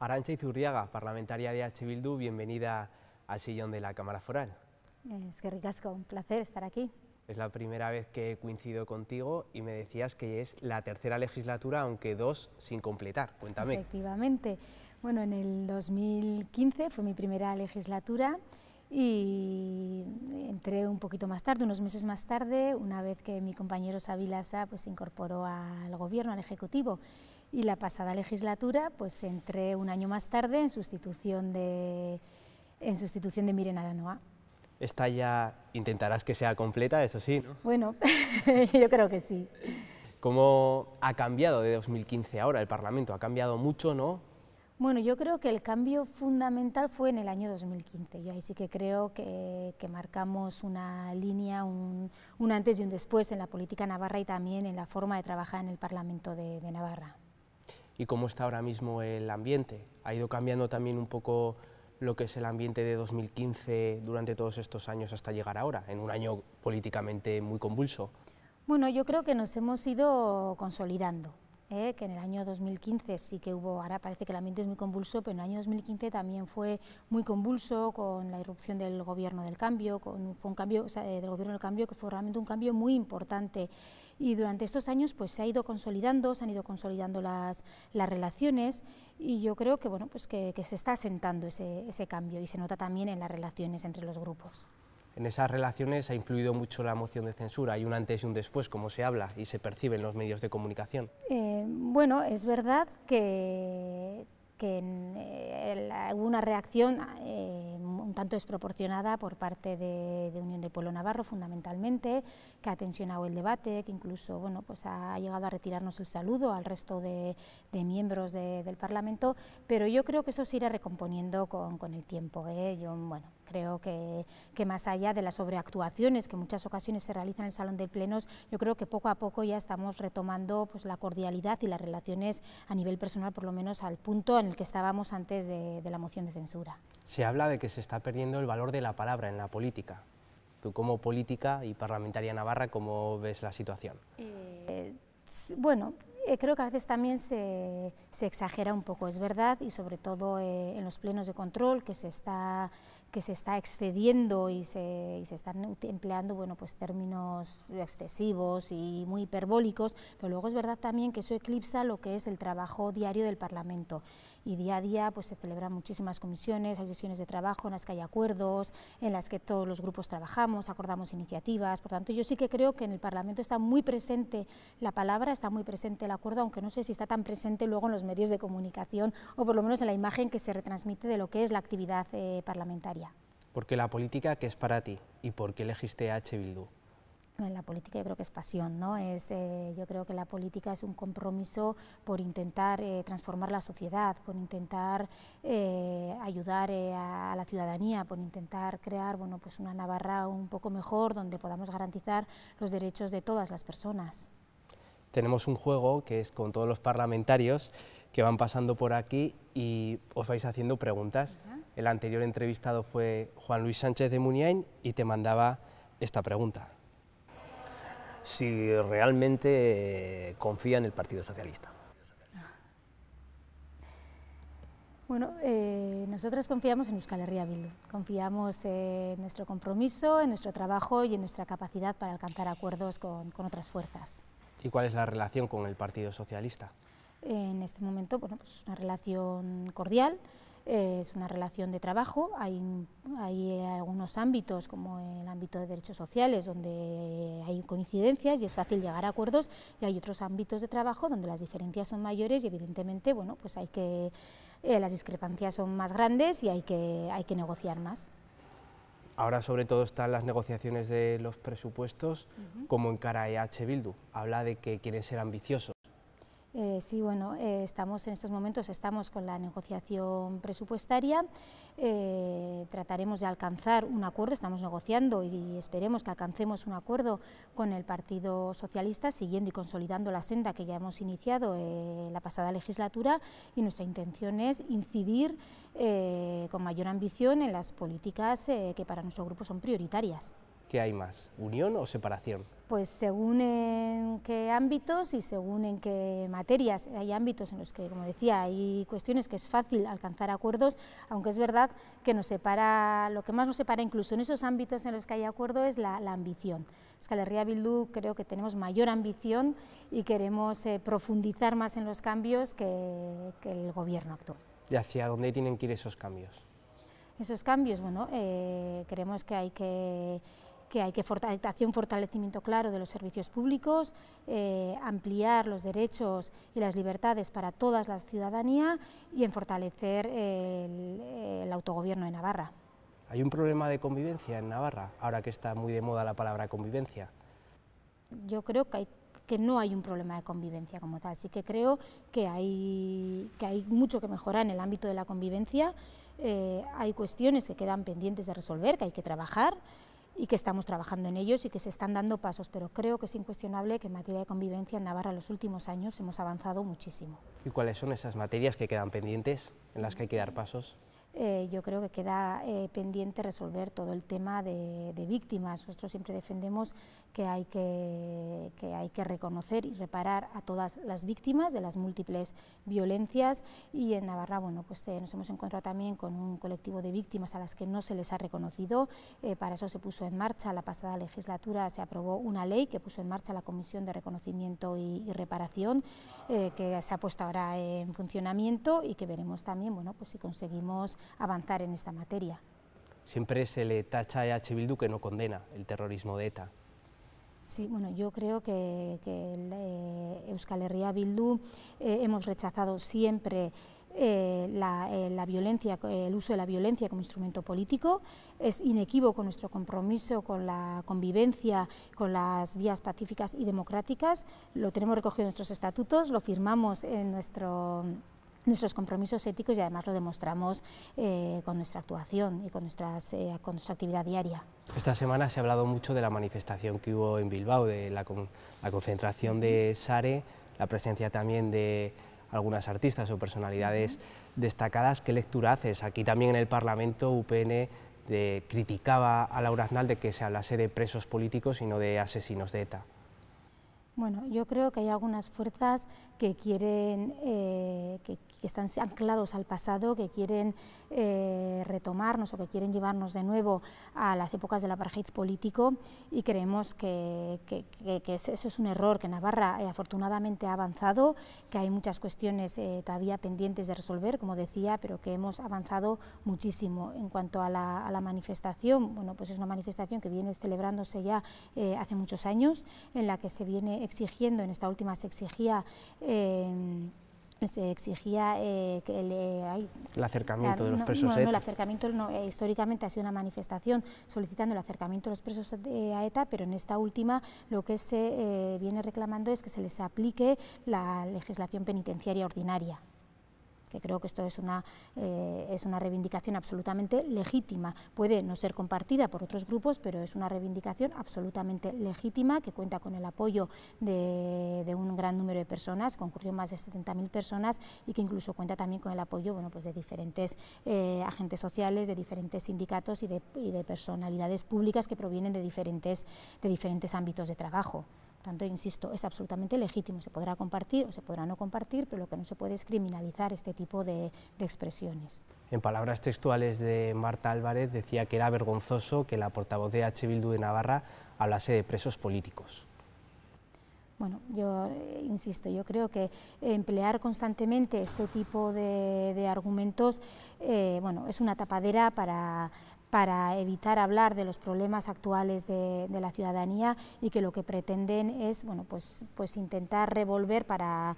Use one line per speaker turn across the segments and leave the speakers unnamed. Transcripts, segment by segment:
Arancha Izurriaga, parlamentaria de H. Bildu, bienvenida al sillón de la Cámara Foral.
Es que ricasco, un placer estar aquí.
Es la primera vez que coincido contigo y me decías que es la tercera legislatura, aunque dos sin completar. Cuéntame.
Efectivamente. Bueno, en el 2015 fue mi primera legislatura y entré un poquito más tarde, unos meses más tarde, una vez que mi compañero Sabilasa pues, se incorporó al gobierno, al Ejecutivo y la pasada legislatura pues entré un año más tarde en sustitución de, en sustitución de Miren Aranoa.
Esta ya intentarás que sea completa, eso sí,
Bueno, yo creo que sí.
¿Cómo ha cambiado de 2015 ahora el Parlamento? ¿Ha cambiado mucho, no?
Bueno, yo creo que el cambio fundamental fue en el año 2015. Yo ahí sí que creo que, marcamos una línea, un, un, antes y un después en la política navarra y también en la forma de trabajar en el Parlamento de Navarra
y cómo está ahora mismo el ambiente. Ha ido cambiando también un poco lo que es el ambiente de 2015 durante todos estos años hasta llegar ahora, en un año políticamente muy convulso.
Bueno, yo creo que nos hemos ido consolidando. ¿eh? que en el año 2015 sí que hubo, ahora parece que el ambiente es muy convulso, pero en el año 2015 también fue muy convulso con la irrupción del gobierno del cambio, con, fue un cambio eh, del gobierno del cambio que fue realmente un cambio muy importante. Y durante estos años pues se ha ido consolidando, se han ido consolidando las, las relaciones y yo creo que bueno pues se está asentando ese, ese cambio y se nota también en las relaciones entre los grupos
en esas relaciones ha influido mucho la moción de censura. Hay un antes y un después, como se habla y se percibe en los medios de comunicación.
Eh, bueno, es verdad que, que hubo eh, una reacción eh, un tanto desproporcionada por parte de, Unión del Pueblo Navarro, fundamentalmente, que ha tensionado el debate, que incluso bueno, pues ha llegado a retirarnos el saludo al resto de, miembros del Parlamento, pero yo creo que eso se irá recomponiendo con, el tiempo. bueno, Creo que, más allá de las sobreactuaciones que en muchas ocasiones se realizan en el Salón de Plenos, yo creo que poco a poco ya estamos retomando pues, la cordialidad y las relaciones a nivel personal, por lo menos al punto en el que estábamos antes de, la moción de censura.
Se habla de que se está perdiendo el valor de la palabra en la política. Tú como política y parlamentaria navarra, ¿cómo ves la situación?
Eh, bueno, eh, creo que a veces también se, exagera un poco, es verdad, y sobre todo eh, en los plenos de control que se está que se está excediendo y se, se, están empleando bueno, pues términos excesivos y muy hiperbólicos, pero luego es verdad también que eso eclipsa lo que es el trabajo diario del Parlamento. Y día a día pues, se celebran muchísimas comisiones, hay sesiones de trabajo en las que hay acuerdos, en las que todos los grupos trabajamos, acordamos iniciativas. Por tanto, yo sí que creo que en el Parlamento está muy presente la palabra, está muy presente el acuerdo, aunque no sé si está tan presente luego en los medios de comunicación o por lo menos en la imagen que se retransmite de lo que es la actividad eh, parlamentaria.
Porque la política que es para ti y por qué elegiste H. Bildu?
la política yo creo que es pasión, ¿no? Es, eh, yo creo que la política es un compromiso por intentar eh, transformar la sociedad, por intentar eh, ayudar a, a, la ciudadanía, por intentar crear bueno, pues una Navarra un poco mejor donde podamos garantizar los derechos de todas las personas
tenemos un juego que es con todos los parlamentarios que van pasando por aquí y os vais haciendo preguntas. El anterior entrevistado fue Juan Luis Sánchez de Muniain y te mandaba esta pregunta. Si realmente confía en el Partido Socialista.
Bueno, eh, nosotros confiamos en Euskal Herria Bildu, confiamos en nuestro compromiso, en nuestro trabajo y en nuestra capacidad para alcanzar acuerdos con otras
fuerzas. ¿Y cuál es la relación con el Partido Socialista?
En este momento, bueno, pues una relación cordial, eh, es una relación de trabajo. Hay, algunos ámbitos, como el ámbito de derechos sociales, donde hay coincidencias y es fácil llegar a acuerdos, y hay otros ámbitos de trabajo donde las diferencias son mayores y, evidentemente, bueno, pues hay que, eh, las discrepancias son más grandes y hay que, hay que negociar más.
Ahora sobre todo están las negociaciones de los presupuestos, como en cara EH Bildu. Habla de que quieren ser ambiciosos.
Eh, sí, bueno, eh, estamos en estos momentos estamos con la negociación presupuestaria. Eh, trataremos de alcanzar un acuerdo, estamos negociando y esperemos que alcancemos un acuerdo con el Partido Socialista, siguiendo y consolidando la senda que ya hemos iniciado la pasada legislatura. Y nuestra intención es incidir con mayor ambición en las políticas que para nuestro grupo son prioritarias.
¿qué hay más? ¿Unión o separación?
Pues según en qué ámbitos y según en qué materias. Hay ámbitos en los que, como decía, hay cuestiones que es fácil alcanzar acuerdos, aunque es verdad que nos separa, lo que más nos separa incluso en esos ámbitos en los que hay acuerdo es la, ambición. Euskal Bildu creo que tenemos mayor ambición y queremos eh, profundizar más en los cambios que, el gobierno actual.
¿Y hacia dónde tienen que ir esos cambios?
Esos cambios, bueno, eh, creemos que hay que que hay que hacer un fortalecimiento claro de los servicios públicos, eh, ampliar los derechos y las libertades para toda la ciudadanía y en fortalecer el, autogobierno de Navarra.
¿Hay un problema de convivencia en Navarra, ahora que está muy de moda la palabra convivencia?
Yo creo que no hay un problema de convivencia como tal. Así que creo que hay, que hay mucho que mejorar en el ámbito de la convivencia. Eh, hay cuestiones que quedan pendientes de resolver, que hay que trabajar, y que estamos trabajando en ellos y que se están dando pasos, pero creo que es incuestionable que en materia de convivencia en Navarra en los últimos años hemos avanzado muchísimo.
¿Y cuáles son esas materias que quedan pendientes en las que hay que dar pasos?
Eh, yo creo que queda eh, pendiente resolver todo el tema de, víctimas. Nosotros siempre defendemos que hay que, que hay que reconocer y reparar a todas las víctimas de las múltiples violencias y en Navarra bueno, pues, eh, nos hemos encontrado también con un colectivo de víctimas a las que no se les ha reconocido. para eso se puso en marcha la pasada legislatura, se aprobó una ley que puso en marcha la Comisión de Reconocimiento y, Reparación que se ha puesto ahora en funcionamiento y que veremos también bueno, pues, si conseguimos avanzar en esta materia.
Siempre se le tacha a EH Bildu que no condena el terrorismo de ETA.
Sí, bueno, yo creo que, que eh, Euskal Herria Bildu eh, hemos rechazado siempre eh, la, violencia, el uso de la violencia como instrumento político. Es inequívoco nuestro compromiso con la convivencia, con las vías pacíficas y democráticas. Lo tenemos recogido en nuestros estatutos, lo firmamos en nuestro nuestros compromisos éticos y además lo demostramos eh, con nuestra actuación y con, nuestras, eh, con nuestra actividad diaria.
Esta semana se ha hablado mucho de la manifestación que hubo en Bilbao, de la, concentración de SARE, la presencia también de algunas artistas o personalidades destacadas. ¿Qué lectura haces? Aquí también en el Parlamento UPN criticaba a Laura Aznal de que se hablase de presos políticos y no de asesinos de ETA.
Bueno, yo creo que hay algunas fuerzas que quieren, eh, que, están anclados al pasado, que quieren eh, retomarnos o que quieren llevarnos de nuevo a las épocas del apartheid político y creemos que, eso es un error, que Navarra eh, afortunadamente ha avanzado, que hay muchas cuestiones todavía pendientes de resolver, como decía, pero que hemos avanzado muchísimo. En cuanto a la, a la manifestación, bueno, pues es una manifestación que viene celebrándose ya hace muchos años, en la que se viene exigiendo, en esta última se exigía eh, se exigía eh, que
el, acercamiento de los presos no, el e
acercamiento eh, históricamente ha sido una manifestación solicitando el acercamiento de los presos eh, a ETA, pero en esta última lo que se viene reclamando es que se les aplique la legislación penitenciaria ordinaria que creo que esto eh, es una, reivindicación absolutamente legítima. Puede no ser compartida por otros grupos, pero es una reivindicación absolutamente legítima que cuenta con el apoyo de, un gran número de personas, concurrió más de 70.000 personas y que incluso cuenta también con el apoyo pues de diferentes eh, agentes sociales, de diferentes sindicatos y de, personalidades públicas que provienen de de diferentes ámbitos de trabajo tanto, insisto, es absolutamente legítimo, se podrá compartir o se podrá no compartir, pero lo que no se puede es criminalizar este tipo de, expresiones.
En palabras textuales de Marta Álvarez decía que era vergonzoso que la portavoz de H. Bildu de Navarra hablase de presos políticos.
Bueno, yo eh, insisto, yo creo que emplear constantemente este tipo de, argumentos, eh, bueno, es una tapadera para, para evitar hablar de los problemas actuales de, la ciudadanía y que lo que pretenden es pues, pues intentar revolver para,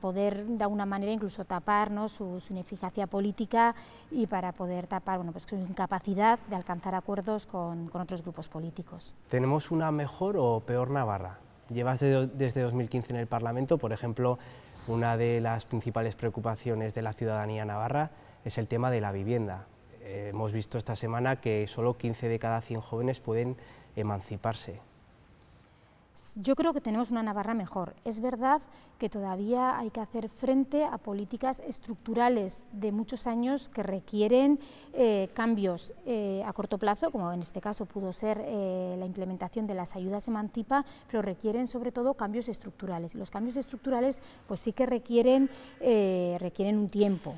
poder de alguna manera incluso tapar su, ineficacia política y para poder tapar pues, su incapacidad de alcanzar acuerdos con, otros grupos políticos.
¿Tenemos una mejor o peor Navarra? Llevas desde 2015 en el Parlamento, por ejemplo, una de las principales preocupaciones de la ciudadanía navarra es el tema de la vivienda hemos visto esta semana que solo 15 de cada 100 jóvenes pueden emanciparse.
Yo creo que tenemos una Navarra mejor. Es verdad que todavía hay que hacer frente a políticas estructurales de muchos años que requieren eh, cambios eh, a corto plazo, como en este caso pudo ser eh, la implementación de las ayudas Emancipa, pero requieren sobre todo cambios estructurales. Los cambios estructurales pues sí que requieren, requieren un tiempo,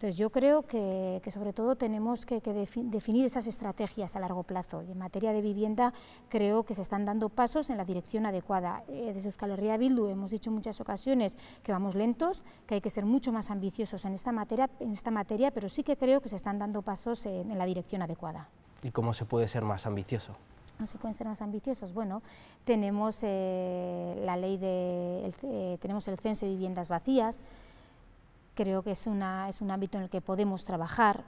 entonces yo creo que, sobre todo tenemos que, definir esas estrategias a largo plazo y en materia de vivienda creo que se están dando pasos en la dirección adecuada. Eh, desde Euskal Herria Bildu hemos dicho en muchas ocasiones que vamos lentos, que hay que ser mucho más ambiciosos en esta materia, en esta materia pero sí que creo que se están dando pasos en, la dirección adecuada.
¿Y cómo se puede ser más ambicioso?
¿Cómo se pueden ser más ambiciosos. Bueno, tenemos eh, la ley de, eh, tenemos el censo de viviendas vacías, creo que es, un ámbito en el que podemos trabajar,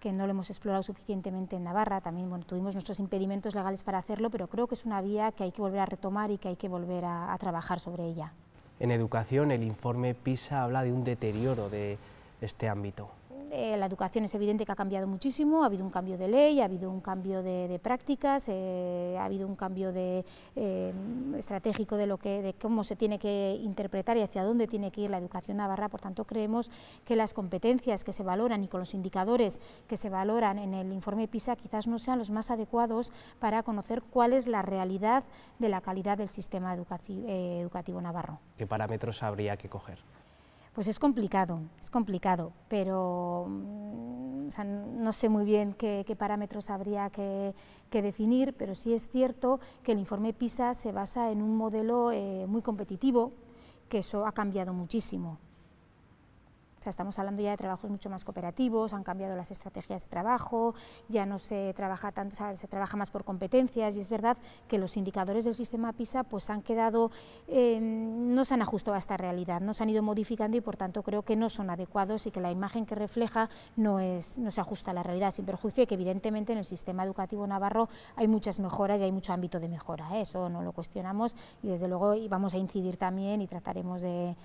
que no lo hemos explorado suficientemente en Navarra, también tuvimos nuestros impedimentos legales para hacerlo, pero creo que es una vía que hay que volver a retomar y que hay que volver a trabajar sobre ella.
En educación, el informe PISA habla de un deterioro de este ámbito.
Eh, la educación es evidente que ha cambiado muchísimo, ha habido un cambio de ley, ha habido un cambio de, prácticas, eh, ha habido un cambio de, eh, estratégico de, lo que, de cómo se tiene que interpretar y hacia dónde tiene que ir la educación navarra, por tanto creemos que las competencias que se valoran y con los indicadores que se valoran en el informe PISA quizás no sean los más adecuados para conocer cuál es la realidad de la calidad del sistema educativo navarro.
¿Qué parámetros habría que coger?
Pues es complicado, es complicado, pero mm, no sé muy bien qué, parámetros habría que, definir, pero sí es cierto que el informe PISA se basa en un modelo eh, muy competitivo, que eso ha cambiado muchísimo estamos hablando ya de trabajos mucho más cooperativos, han cambiado las estrategias de trabajo, ya no se trabaja tanto, se trabaja más por competencias y es verdad que los indicadores del sistema PISA pues han quedado, em, no se han ajustado a esta realidad, no se han ido modificando y por tanto creo que no son adecuados y que la imagen que refleja no, es, no se ajusta a la realidad, sin perjuicio de que evidentemente en el sistema educativo navarro hay muchas mejoras y hay mucho ámbito de mejora, ¿eh? eso no lo cuestionamos y desde luego vamos a incidir también y trataremos de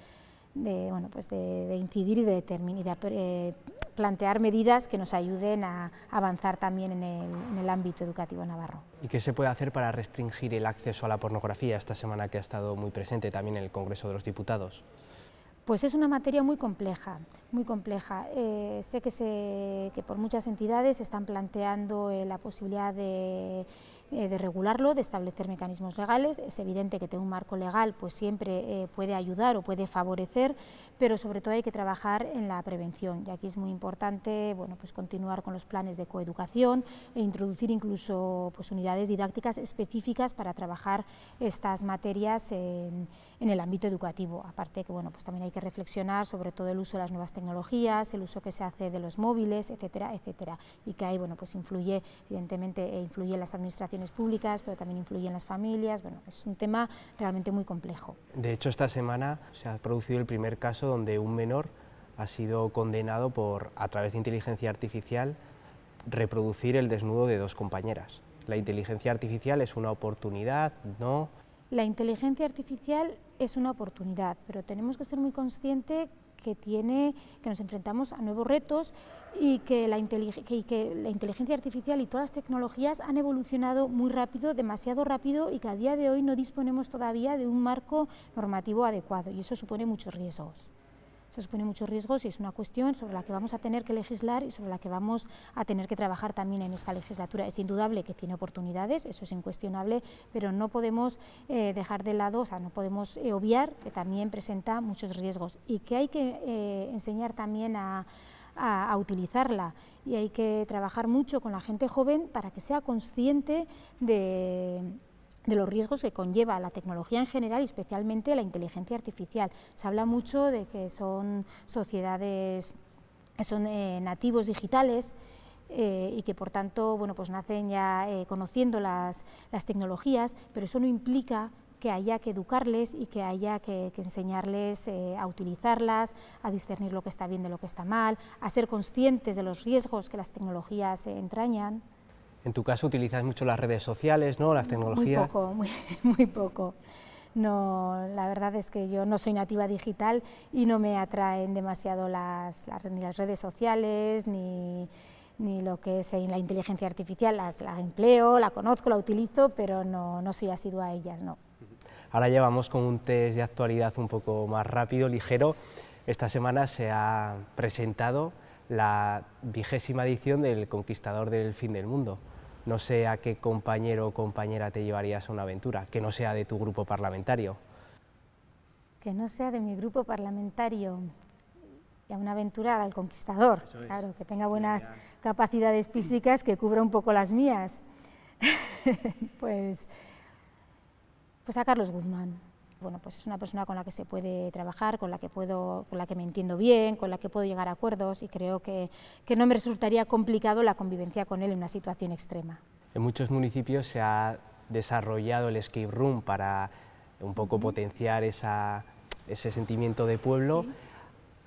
de, bueno, pues de, incidir y de, y de eh, plantear medidas que nos ayuden a avanzar también en el, ámbito educativo navarro.
¿Y qué se puede hacer para restringir el acceso a la pornografía esta semana que ha estado muy presente también en el Congreso de los Diputados?
Pues es una materia muy compleja, muy compleja. Eh, sé que, se, que por muchas entidades se están planteando eh, la posibilidad de eh, de regularlo, de establecer mecanismos legales. Es evidente que tener un marco legal pues siempre eh, puede ayudar o puede favorecer, pero sobre todo hay que trabajar en la prevención y aquí es muy importante bueno, pues continuar con los planes de coeducación e introducir incluso pues, unidades didácticas específicas para trabajar estas materias en, en, el ámbito educativo. Aparte que bueno, pues también hay que reflexionar sobre todo el uso de las nuevas tecnologías, el uso que se hace de los móviles, etcétera, etcétera, y que ahí bueno, pues influye, evidentemente, e influye en las administraciones públicas, pero también influye en las familias. Bueno, es un tema realmente muy complejo.
De hecho, esta semana se ha producido el primer caso donde un menor ha sido condenado por, a través de inteligencia artificial, reproducir el desnudo de dos compañeras. La inteligencia artificial es una oportunidad, no,
la inteligencia artificial es una oportunidad, pero tenemos que ser muy conscientes que, tiene, que nos enfrentamos a nuevos retos y que, la y que la inteligencia artificial y todas las tecnologías han evolucionado muy rápido, demasiado rápido y que a día de hoy no disponemos todavía de un marco normativo adecuado y eso supone muchos riesgos. Eso supone muchos riesgos y es una cuestión sobre la que vamos a tener que legislar y sobre la que vamos a tener que trabajar también en esta legislatura. Es indudable que tiene oportunidades, eso es incuestionable, pero no podemos eh, dejar de lado, o sea, no podemos eh, obviar que también presenta muchos riesgos y que hay que eh, enseñar también a, utilizarla y hay que trabajar mucho con la gente joven para que sea consciente de, de los riesgos que conlleva la tecnología en general y especialmente la inteligencia artificial. Se habla mucho de que son sociedades, son eh, nativos digitales, eh, y que por tanto bueno, pues nacen ya eh, conociendo las, las, tecnologías, pero eso no implica que haya que educarles y que haya que, enseñarles a utilizarlas, a discernir lo que está bien de lo que está mal, a ser conscientes de los riesgos que las tecnologías entrañan.
En tu caso utilizas mucho las redes sociales, ¿no? Las tecnologías.
Muy poco, muy, poco. No, la verdad es que yo no soy nativa digital y no me atraen demasiado las, ni las redes sociales, ni, lo que es la inteligencia artificial, las, la empleo, la conozco, la utilizo, pero no, no soy asidua a ellas, no.
Ahora ya vamos con un test de actualidad un poco más rápido, ligero. Esta semana se ha presentado la vigésima edición del Conquistador del Fin del Mundo. No sé a qué compañero o compañera te llevarías a una aventura, que no sea de tu grupo parlamentario.
Que no sea de mi grupo parlamentario y a una aventura al conquistador, claro, que tenga buenas capacidades físicas, que cubra un poco las mías. pues, pues a Carlos Guzmán. Bueno, pues es una persona con la que se puede trabajar, con la que, puedo, con la que me entiendo bien, con la que puedo llegar a acuerdos y creo que, no me resultaría complicado la convivencia con él en una situación extrema.
En muchos municipios se ha desarrollado el escape room para un poco potenciar ese sentimiento de pueblo.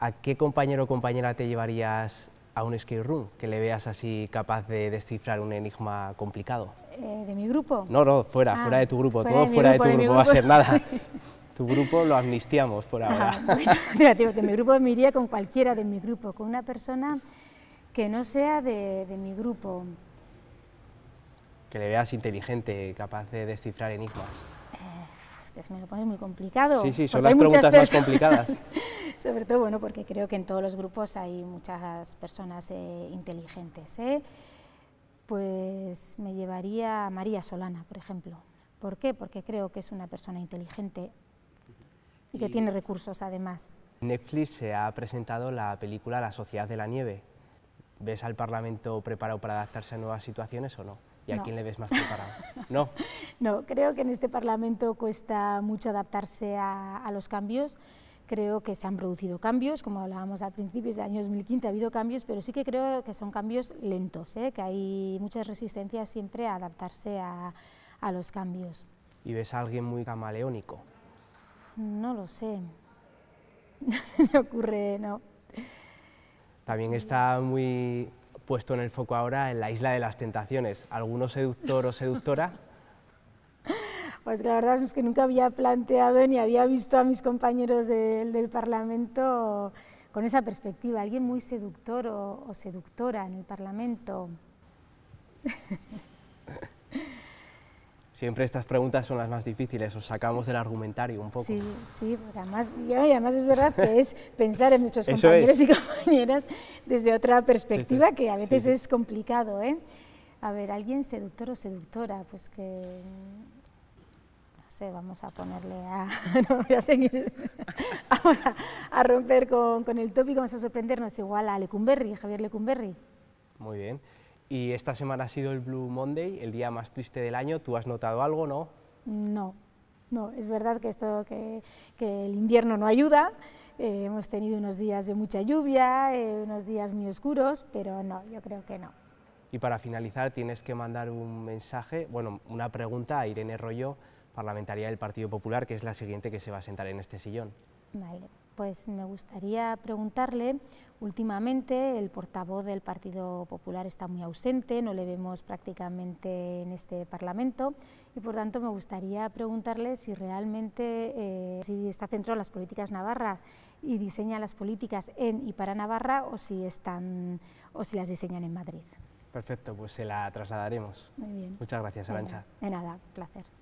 ¿A qué compañero o compañera te llevarías a un escape room que le veas así capaz de descifrar un enigma complicado?
Eh, ¿De mi grupo? No, no, fuera, ah, fuera de tu grupo, todo fuera de tu grupo, va a ser nada.
tu grupo lo amnistiamos por ah,
ahora. de mi grupo me iría con cualquiera de mi grupo, con una persona que no sea de, mi grupo.
Que le veas inteligente, capaz de descifrar enigmas.
Eh, es que me lo pones muy complicado. Sí, sí, son las preguntas más complicadas. sobre todo bueno, porque creo que en todos los grupos hay muchas personas eh, inteligentes. ¿eh? Pues me llevaría a María Solana, por ejemplo. ¿Por qué? Porque creo que es una persona inteligente y que tiene recursos además.
Netflix se ha presentado la película La Sociedad de la Nieve. ¿Ves al Parlamento preparado para adaptarse a nuevas situaciones o no? ¿Y a quién le ves más preparado? no.
No, creo que en este Parlamento cuesta mucho adaptarse a los cambios. Creo que se han producido cambios, como hablábamos al principio, desde año 2015 ha habido cambios, pero sí que creo que son cambios lentos, ¿eh? que hay muchas resistencias siempre a adaptarse a, los cambios.
¿Y ves a alguien muy camaleónico?
No lo sé. No se me ocurre, no.
También está muy puesto en el foco ahora en la isla de las tentaciones. ¿Alguno seductor o seductora
Pues la verdad es que nunca había planteado ni había visto a mis compañeros del Parlamento con esa perspectiva, alguien muy seductor o, seductora en el Parlamento.
Siempre estas preguntas son las más difíciles, os sacamos del argumentario un poco. Sí,
sí, además, además es verdad que es pensar en nuestros compañeros y compañeras desde otra perspectiva que a veces es complicado. ¿eh? A ver, alguien seductor o seductora, pues que sé, vamos a ponerle a... vamos a, romper con, con, el tópico, vamos a sorprendernos igual a Lecumberri, Javier Lecumberri.
Muy bien. Y esta semana ha sido el Blue Monday, el día más triste del año. ¿Tú has notado algo, no?
No, no. Es verdad que, esto, que, que el invierno no ayuda. Eh, hemos tenido unos días de mucha lluvia, eh, unos días muy oscuros, pero no, yo creo que no.
Y para finalizar, tienes que mandar un mensaje, bueno, una pregunta a Irene Rollo parlamentaria del Partido Popular, que es la siguiente que se va a sentar en este sillón.
Vale, pues me gustaría preguntarle, últimamente el portavoz del Partido Popular está muy ausente, no le vemos prácticamente en este Parlamento y por tanto me gustaría preguntarle si realmente eh, si está centrado en las políticas navarras y diseña las políticas en y para Navarra o si, están, o si las diseñan en Madrid.
Perfecto, pues se la trasladaremos. Muchas gracias, Arancha.
De nada, placer.